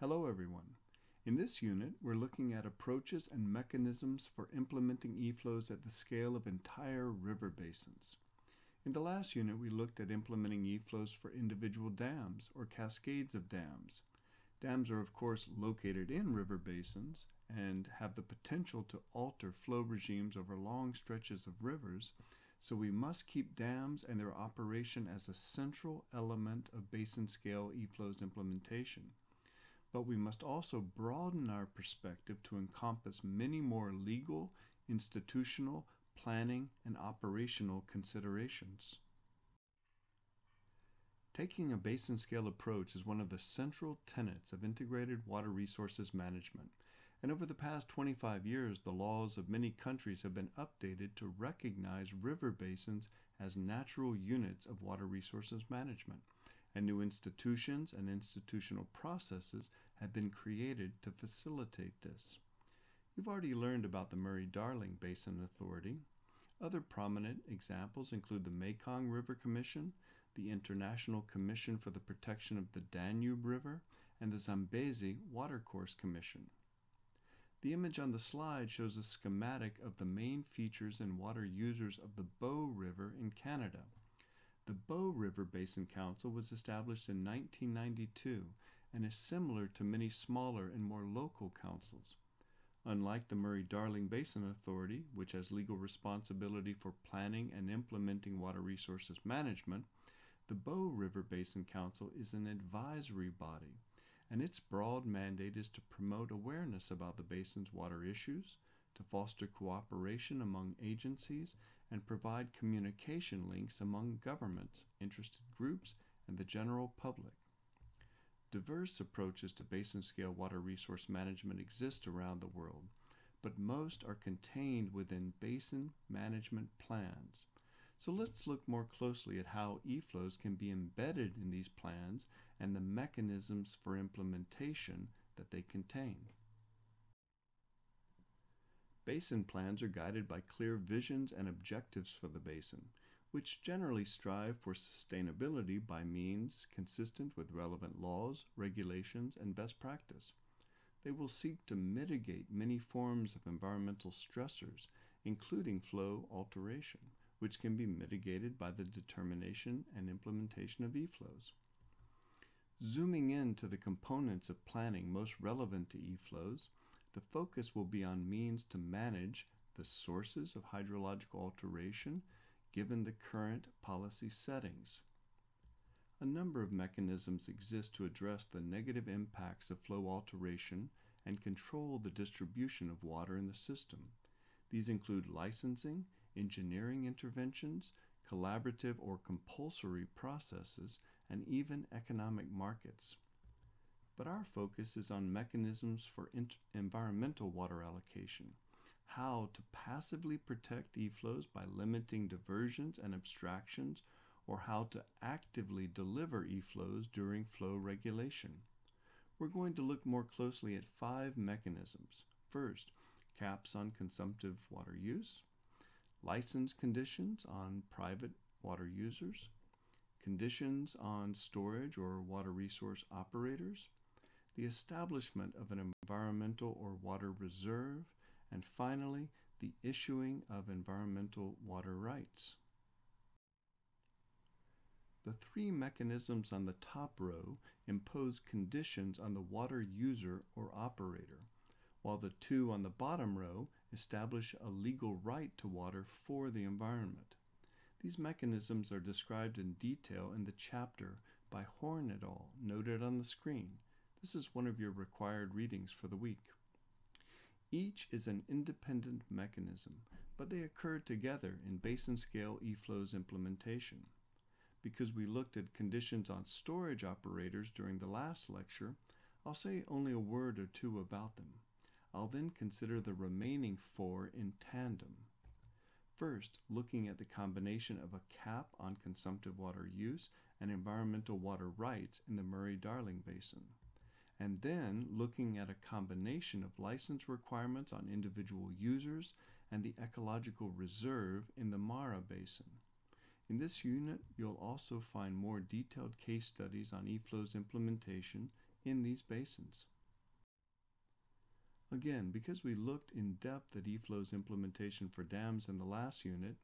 Hello everyone. In this unit, we're looking at approaches and mechanisms for implementing eFlows at the scale of entire river basins. In the last unit, we looked at implementing eFlows for individual dams or cascades of dams. Dams are of course located in river basins and have the potential to alter flow regimes over long stretches of rivers, so we must keep dams and their operation as a central element of basin scale eFlows implementation but we must also broaden our perspective to encompass many more legal, institutional, planning, and operational considerations. Taking a basin scale approach is one of the central tenets of integrated water resources management, and over the past 25 years, the laws of many countries have been updated to recognize river basins as natural units of water resources management and new institutions and institutional processes have been created to facilitate this. You've already learned about the Murray-Darling Basin Authority. Other prominent examples include the Mekong River Commission, the International Commission for the Protection of the Danube River, and the Zambezi Watercourse Commission. The image on the slide shows a schematic of the main features and water users of the Bow River in Canada. The Bow River Basin Council was established in 1992 and is similar to many smaller and more local councils. Unlike the Murray Darling Basin Authority, which has legal responsibility for planning and implementing water resources management, the Bow River Basin Council is an advisory body, and its broad mandate is to promote awareness about the basin's water issues, to foster cooperation among agencies, and provide communication links among governments, interested groups, and the general public. Diverse approaches to basin scale water resource management exist around the world, but most are contained within basin management plans. So let's look more closely at how eFlows can be embedded in these plans and the mechanisms for implementation that they contain. Basin plans are guided by clear visions and objectives for the basin, which generally strive for sustainability by means consistent with relevant laws, regulations, and best practice. They will seek to mitigate many forms of environmental stressors, including flow alteration, which can be mitigated by the determination and implementation of eflows. Zooming in to the components of planning most relevant to eflows. flows the focus will be on means to manage the sources of hydrological alteration given the current policy settings. A number of mechanisms exist to address the negative impacts of flow alteration and control the distribution of water in the system. These include licensing, engineering interventions, collaborative or compulsory processes, and even economic markets but our focus is on mechanisms for environmental water allocation, how to passively protect eflows by limiting diversions and abstractions, or how to actively deliver eflows during flow regulation. We're going to look more closely at five mechanisms. First, caps on consumptive water use, license conditions on private water users, conditions on storage or water resource operators, the establishment of an environmental or water reserve, and finally, the issuing of environmental water rights. The three mechanisms on the top row impose conditions on the water user or operator, while the two on the bottom row establish a legal right to water for the environment. These mechanisms are described in detail in the chapter by Horn et al., noted on the screen, this is one of your required readings for the week. Each is an independent mechanism, but they occur together in basin scale eFlow's implementation. Because we looked at conditions on storage operators during the last lecture, I'll say only a word or two about them. I'll then consider the remaining four in tandem. First, looking at the combination of a cap on consumptive water use and environmental water rights in the Murray-Darling Basin and then looking at a combination of license requirements on individual users and the ecological reserve in the Mara Basin. In this unit, you'll also find more detailed case studies on eFlow's implementation in these basins. Again, because we looked in depth at eFlow's implementation for dams in the last unit,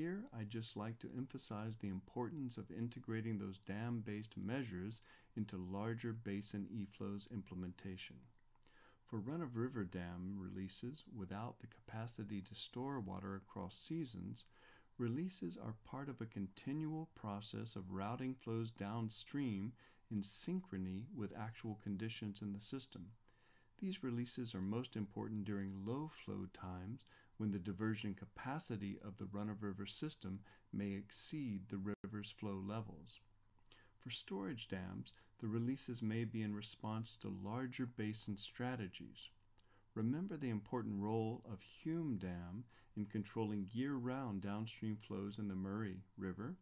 here I'd just like to emphasize the importance of integrating those dam-based measures into larger basin e-flows implementation. For run-of-river dam releases without the capacity to store water across seasons, releases are part of a continual process of routing flows downstream in synchrony with actual conditions in the system. These releases are most important during low flow times when the diversion capacity of the run-of-river system may exceed the river's flow levels. For storage dams, the releases may be in response to larger basin strategies. Remember the important role of Hume Dam in controlling year-round downstream flows in the Murray River,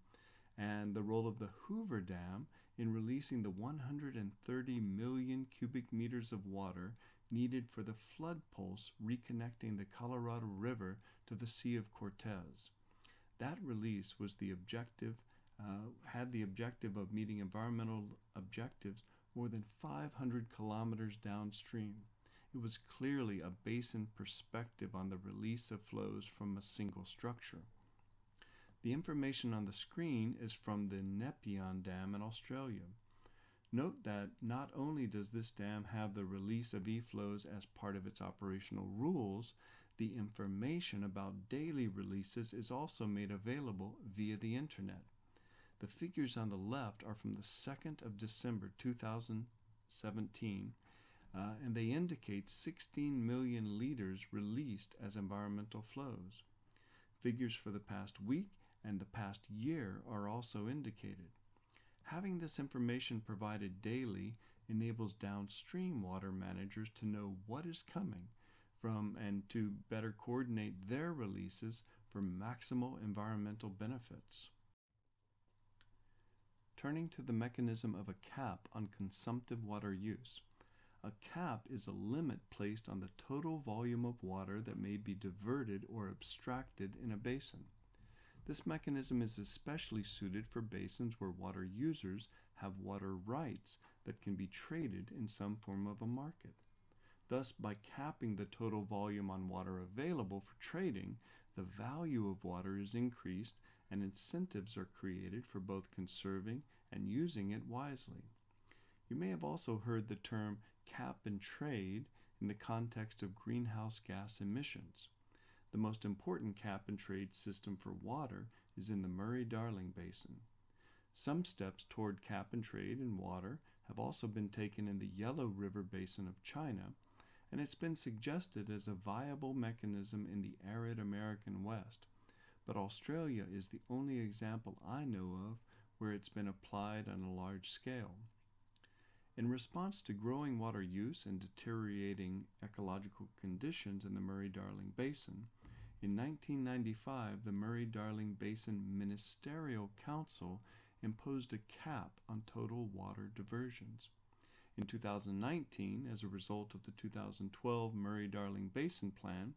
and the role of the Hoover Dam in releasing the 130 million cubic meters of water needed for the flood pulse reconnecting the Colorado River to the Sea of Cortez. That release was the objective, uh, had the objective of meeting environmental objectives more than 500 kilometers downstream. It was clearly a basin perspective on the release of flows from a single structure. The information on the screen is from the Nepean Dam in Australia. Note that not only does this dam have the release of e-flows as part of its operational rules, the information about daily releases is also made available via the internet. The figures on the left are from the 2nd of December 2017, uh, and they indicate 16 million liters released as environmental flows. Figures for the past week and the past year are also indicated. Having this information provided daily enables downstream water managers to know what is coming from and to better coordinate their releases for maximal environmental benefits. Turning to the mechanism of a cap on consumptive water use. A cap is a limit placed on the total volume of water that may be diverted or abstracted in a basin. This mechanism is especially suited for basins where water users have water rights that can be traded in some form of a market. Thus, by capping the total volume on water available for trading, the value of water is increased and incentives are created for both conserving and using it wisely. You may have also heard the term cap and trade in the context of greenhouse gas emissions. The most important cap and trade system for water is in the Murray-Darling Basin. Some steps toward cap and trade in water have also been taken in the Yellow River Basin of China, and it's been suggested as a viable mechanism in the arid American West. But Australia is the only example I know of where it's been applied on a large scale. In response to growing water use and deteriorating ecological conditions in the Murray Darling Basin, in 1995, the Murray-Darling Basin Ministerial Council imposed a cap on total water diversions. In 2019, as a result of the 2012 Murray-Darling Basin Plan,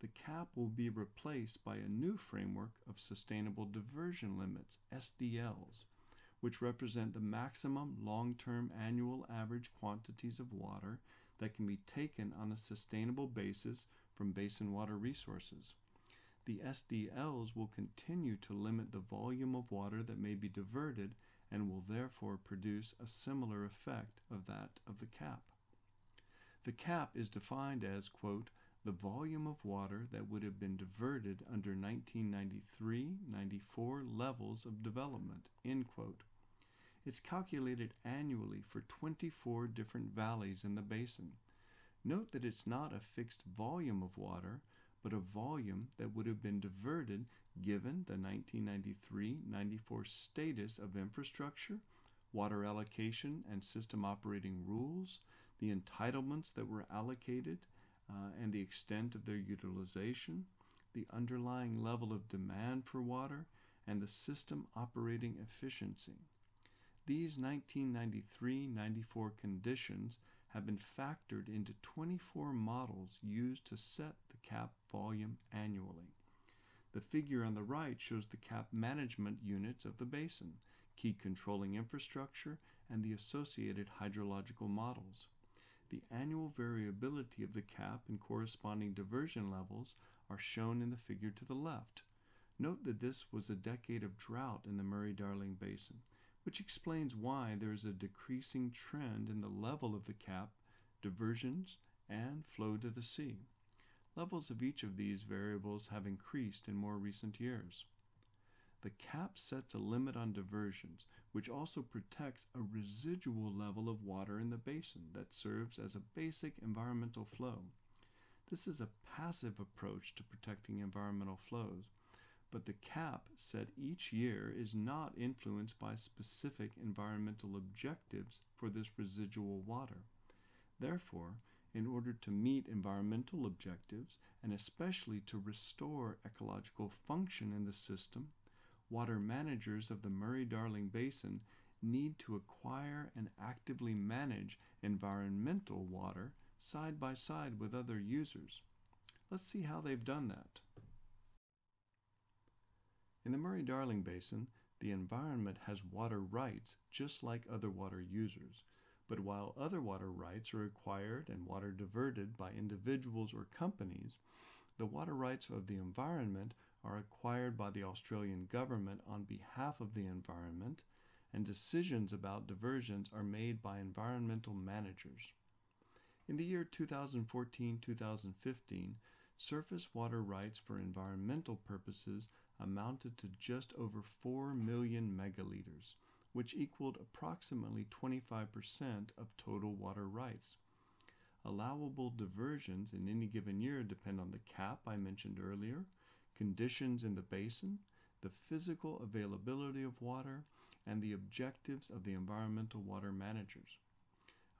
the cap will be replaced by a new framework of sustainable diversion limits, SDLs, which represent the maximum long-term annual average quantities of water that can be taken on a sustainable basis from basin water resources the SDLs will continue to limit the volume of water that may be diverted and will therefore produce a similar effect of that of the cap. The cap is defined as, quote, the volume of water that would have been diverted under 1993-94 levels of development, end quote. It's calculated annually for 24 different valleys in the basin. Note that it's not a fixed volume of water, but a volume that would have been diverted given the 1993-94 status of infrastructure, water allocation and system operating rules, the entitlements that were allocated uh, and the extent of their utilization, the underlying level of demand for water, and the system operating efficiency. These 1993-94 conditions have been factored into 24 models used to set cap volume annually. The figure on the right shows the cap management units of the basin, key controlling infrastructure, and the associated hydrological models. The annual variability of the cap and corresponding diversion levels are shown in the figure to the left. Note that this was a decade of drought in the Murray-Darling Basin, which explains why there is a decreasing trend in the level of the cap, diversions, and flow to the sea. Levels of each of these variables have increased in more recent years. The cap sets a limit on diversions, which also protects a residual level of water in the basin that serves as a basic environmental flow. This is a passive approach to protecting environmental flows, but the cap set each year is not influenced by specific environmental objectives for this residual water. Therefore, in order to meet environmental objectives and especially to restore ecological function in the system, water managers of the Murray Darling Basin need to acquire and actively manage environmental water side by side with other users. Let's see how they've done that. In the Murray Darling Basin, the environment has water rights just like other water users, but while other water rights are acquired and water diverted by individuals or companies, the water rights of the environment are acquired by the Australian government on behalf of the environment, and decisions about diversions are made by environmental managers. In the year 2014 2015, surface water rights for environmental purposes amounted to just over 4 million megaliters, which equaled approximately 25% of total water rights. Allowable diversions in any given year depend on the cap I mentioned earlier, conditions in the basin, the physical availability of water, and the objectives of the environmental water managers.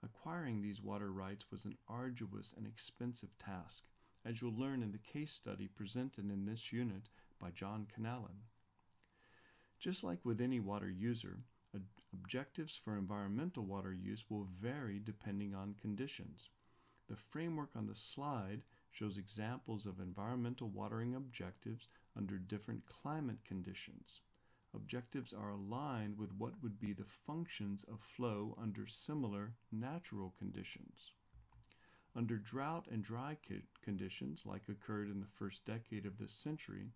Acquiring these water rights was an arduous and expensive task, as you'll learn in the case study presented in this unit by John Canalin. Just like with any water user, Objectives for environmental water use will vary depending on conditions. The framework on the slide shows examples of environmental watering objectives under different climate conditions. Objectives are aligned with what would be the functions of flow under similar natural conditions. Under drought and dry conditions, like occurred in the first decade of this century,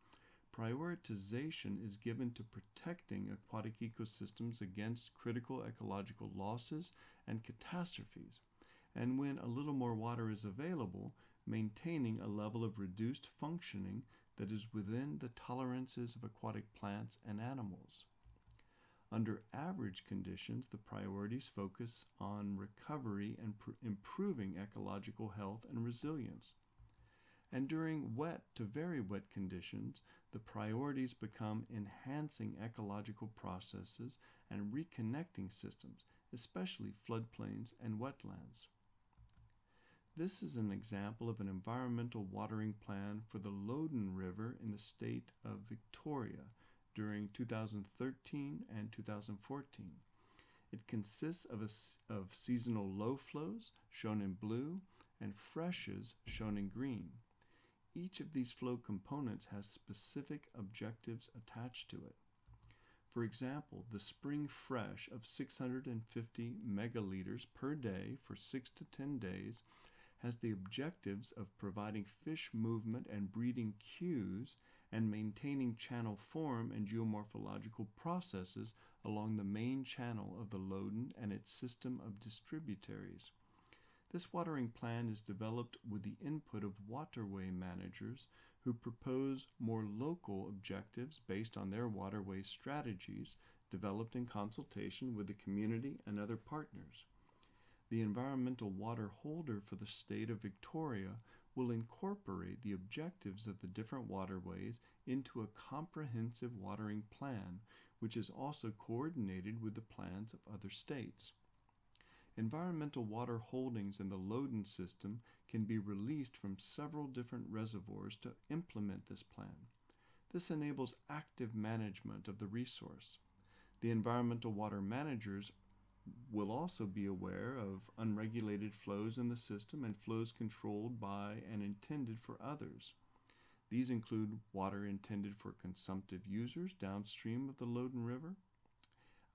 prioritization is given to protecting aquatic ecosystems against critical ecological losses and catastrophes, and when a little more water is available, maintaining a level of reduced functioning that is within the tolerances of aquatic plants and animals. Under average conditions, the priorities focus on recovery and improving ecological health and resilience. And during wet to very wet conditions, the priorities become enhancing ecological processes and reconnecting systems, especially floodplains and wetlands. This is an example of an environmental watering plan for the Loden River in the state of Victoria during 2013 and 2014. It consists of, a, of seasonal low flows, shown in blue, and freshes, shown in green each of these flow components has specific objectives attached to it. For example, the spring fresh of 650 megaliters per day for 6 to 10 days has the objectives of providing fish movement and breeding cues and maintaining channel form and geomorphological processes along the main channel of the Loden and its system of distributaries. This watering plan is developed with the input of waterway managers who propose more local objectives based on their waterway strategies developed in consultation with the community and other partners. The environmental water holder for the state of Victoria will incorporate the objectives of the different waterways into a comprehensive watering plan, which is also coordinated with the plans of other states. Environmental water holdings in the Loden system can be released from several different reservoirs to implement this plan. This enables active management of the resource. The environmental water managers will also be aware of unregulated flows in the system and flows controlled by and intended for others. These include water intended for consumptive users downstream of the Loden River,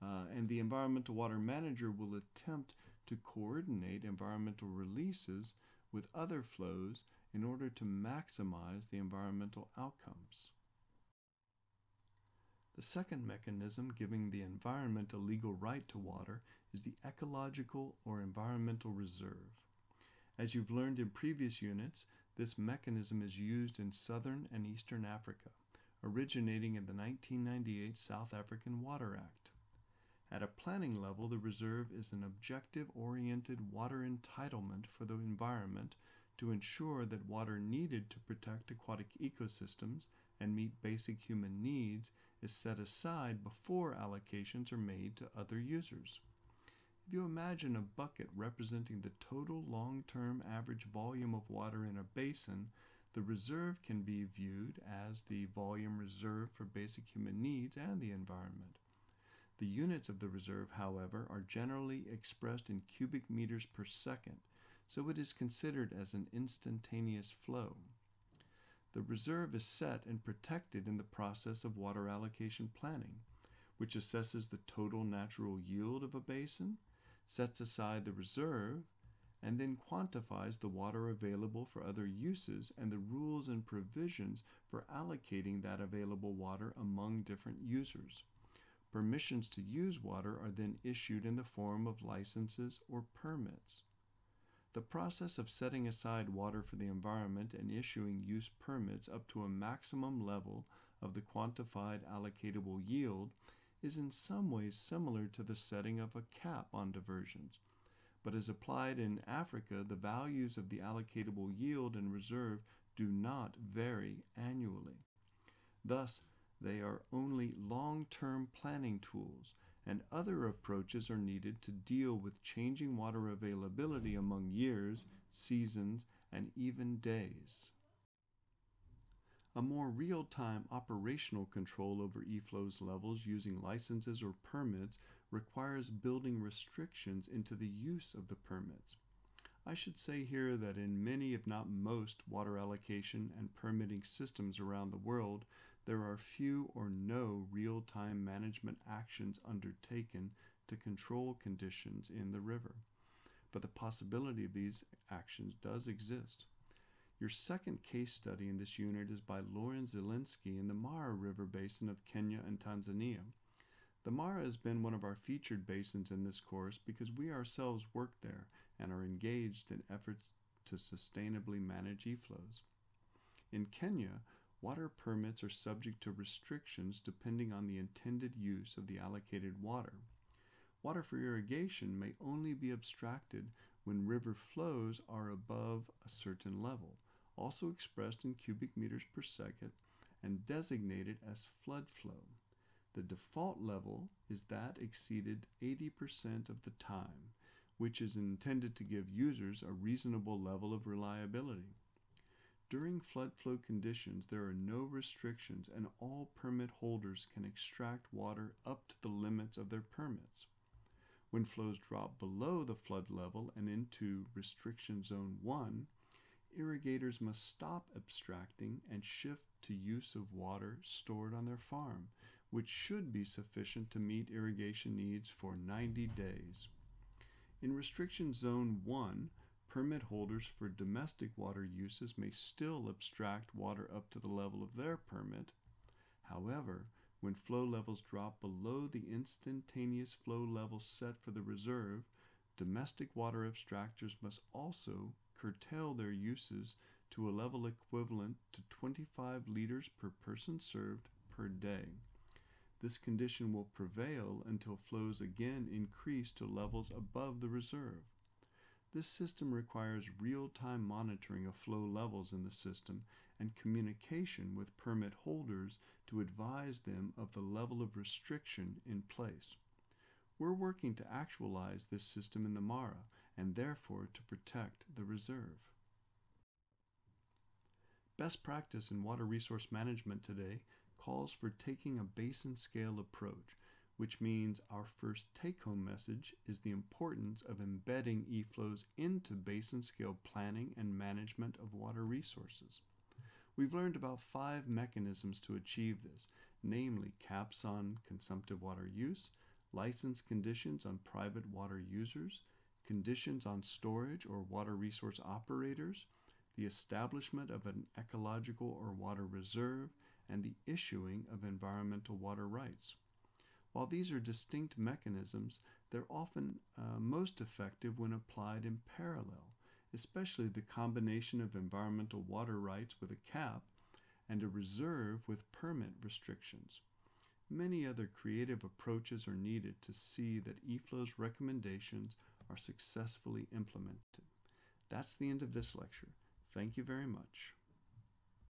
uh, and the environmental water manager will attempt to coordinate environmental releases with other flows in order to maximize the environmental outcomes. The second mechanism giving the environment a legal right to water is the ecological or environmental reserve. As you've learned in previous units, this mechanism is used in southern and eastern Africa, originating in the 1998 South African Water Act. At a planning level, the reserve is an objective-oriented water entitlement for the environment to ensure that water needed to protect aquatic ecosystems and meet basic human needs is set aside before allocations are made to other users. If you imagine a bucket representing the total long-term average volume of water in a basin, the reserve can be viewed as the volume reserved for basic human needs and the environment. The units of the reserve, however, are generally expressed in cubic meters per second, so it is considered as an instantaneous flow. The reserve is set and protected in the process of water allocation planning, which assesses the total natural yield of a basin, sets aside the reserve, and then quantifies the water available for other uses and the rules and provisions for allocating that available water among different users. Permissions to use water are then issued in the form of licenses or permits. The process of setting aside water for the environment and issuing use permits up to a maximum level of the quantified allocatable yield is in some ways similar to the setting of a cap on diversions. But as applied in Africa, the values of the allocatable yield and reserve do not vary annually. Thus, they are only long-term planning tools, and other approaches are needed to deal with changing water availability among years, seasons, and even days. A more real-time operational control over eflows levels using licenses or permits requires building restrictions into the use of the permits. I should say here that in many, if not most, water allocation and permitting systems around the world, there are few or no real-time management actions undertaken to control conditions in the river. But the possibility of these actions does exist. Your second case study in this unit is by Lauren Zielinski in the Mara River Basin of Kenya and Tanzania. The Mara has been one of our featured basins in this course because we ourselves work there and are engaged in efforts to sustainably manage e-flows. In Kenya, water permits are subject to restrictions depending on the intended use of the allocated water. Water for irrigation may only be abstracted when river flows are above a certain level, also expressed in cubic meters per second and designated as flood flow. The default level is that exceeded 80% of the time, which is intended to give users a reasonable level of reliability. During flood flow conditions, there are no restrictions and all permit holders can extract water up to the limits of their permits. When flows drop below the flood level and into restriction zone 1, irrigators must stop abstracting and shift to use of water stored on their farm, which should be sufficient to meet irrigation needs for 90 days. In restriction zone 1, permit holders for domestic water uses may still abstract water up to the level of their permit. However, when flow levels drop below the instantaneous flow level set for the reserve, domestic water abstractors must also curtail their uses to a level equivalent to 25 liters per person served per day. This condition will prevail until flows again increase to levels above the reserve. This system requires real-time monitoring of flow levels in the system and communication with permit holders to advise them of the level of restriction in place. We're working to actualize this system in the Mara and therefore to protect the reserve. Best practice in water resource management today calls for taking a basin scale approach which means our first take-home message is the importance of embedding e-flows into basin-scale planning and management of water resources. We've learned about five mechanisms to achieve this, namely caps on consumptive water use, license conditions on private water users, conditions on storage or water resource operators, the establishment of an ecological or water reserve, and the issuing of environmental water rights. While these are distinct mechanisms, they're often uh, most effective when applied in parallel, especially the combination of environmental water rights with a cap and a reserve with permit restrictions. Many other creative approaches are needed to see that EFLOW's recommendations are successfully implemented. That's the end of this lecture. Thank you very much.